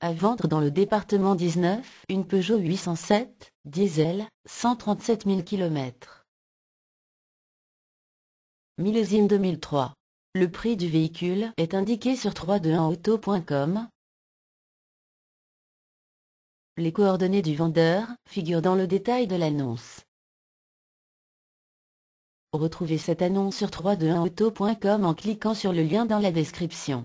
À vendre dans le département 19, une Peugeot 807, diesel, 137 000 km. Millésime 2003. Le prix du véhicule est indiqué sur 321auto.com. Les coordonnées du vendeur figurent dans le détail de l'annonce. Retrouvez cette annonce sur 321auto.com en cliquant sur le lien dans la description.